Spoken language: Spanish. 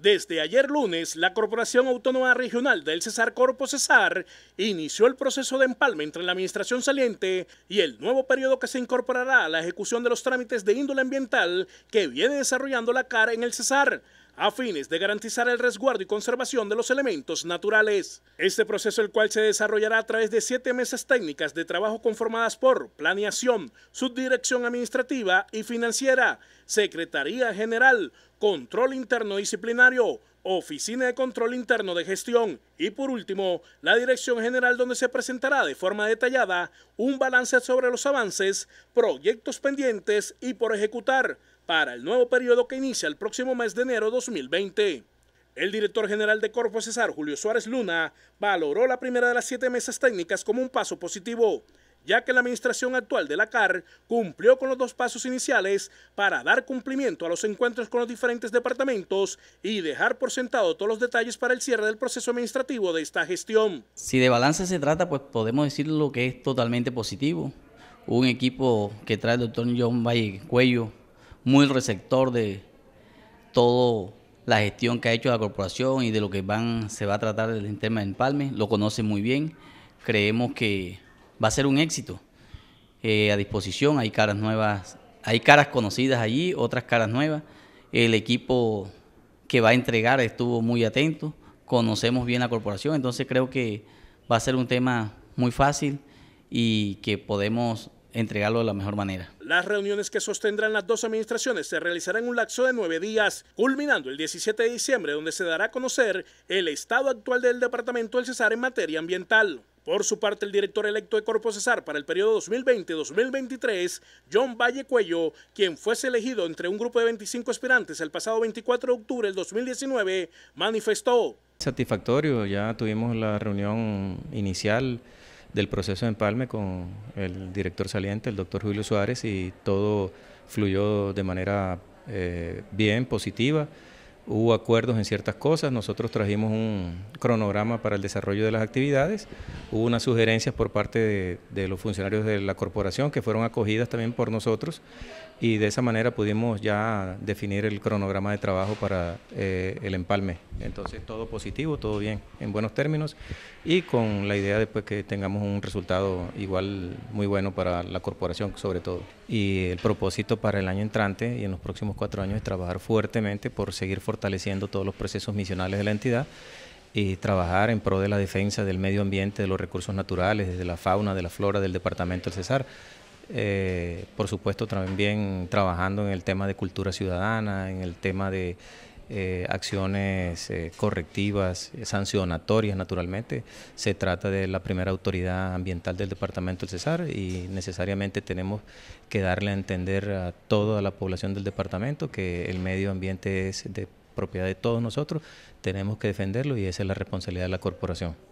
Desde ayer lunes, la Corporación Autónoma Regional del Cesar Corpo Cesar inició el proceso de empalme entre la administración saliente y el nuevo periodo que se incorporará a la ejecución de los trámites de índole ambiental que viene desarrollando la CAR en el Cesar a fines de garantizar el resguardo y conservación de los elementos naturales. Este proceso, el cual se desarrollará a través de siete mesas técnicas de trabajo conformadas por planeación, subdirección administrativa y financiera, Secretaría General, Control Interno Disciplinario, Oficina de Control Interno de Gestión y por último, la Dirección General donde se presentará de forma detallada un balance sobre los avances, proyectos pendientes y por ejecutar, para el nuevo periodo que inicia el próximo mes de enero 2020. El director general de corpo César Julio Suárez Luna, valoró la primera de las siete mesas técnicas como un paso positivo, ya que la administración actual de la CAR cumplió con los dos pasos iniciales para dar cumplimiento a los encuentros con los diferentes departamentos y dejar por sentado todos los detalles para el cierre del proceso administrativo de esta gestión. Si de balance se trata, pues podemos decir lo que es totalmente positivo. Un equipo que trae el doctor John Valle Cuello muy receptor de toda la gestión que ha hecho la corporación y de lo que van, se va a tratar el tema de Empalme, lo conoce muy bien, creemos que va a ser un éxito. Eh, a disposición, hay caras nuevas, hay caras conocidas allí, otras caras nuevas. El equipo que va a entregar estuvo muy atento, conocemos bien la corporación, entonces creo que va a ser un tema muy fácil y que podemos entregarlo de la mejor manera. Las reuniones que sostendrán las dos administraciones se realizarán en un lapso de nueve días, culminando el 17 de diciembre, donde se dará a conocer el estado actual del Departamento del Cesar en materia ambiental. Por su parte, el director electo de Corpo Cesar para el periodo 2020-2023, John Valle Cuello, quien fuese elegido entre un grupo de 25 aspirantes el pasado 24 de octubre del 2019, manifestó. Satisfactorio, ya tuvimos la reunión inicial del proceso de empalme con el director saliente, el doctor Julio Suárez, y todo fluyó de manera eh, bien, positiva hubo acuerdos en ciertas cosas, nosotros trajimos un cronograma para el desarrollo de las actividades, hubo unas sugerencias por parte de, los funcionarios de la corporación que fueron acogidas también por nosotros y de esa manera pudimos ya definir el cronograma de trabajo para eh, el empalme. Entonces todo positivo, todo bien, en buenos términos y con la idea de pues, que tengamos un resultado igual muy bueno para la corporación sobre todo. Y el propósito para el año entrante y en los próximos cuatro años es trabajar fuertemente por seguir fortaleciendo todos los procesos misionales de la entidad y trabajar en pro de la defensa del medio ambiente, de los recursos naturales, de la fauna, de la flora del departamento del Cesar. Eh, por supuesto, también trabajando en el tema de cultura ciudadana, en el tema de eh, acciones eh, correctivas, sancionatorias, naturalmente. Se trata de la primera autoridad ambiental del departamento del Cesar y necesariamente tenemos que darle a entender a toda la población del departamento que el medio ambiente es de propiedad de todos nosotros, tenemos que defenderlo y esa es la responsabilidad de la corporación.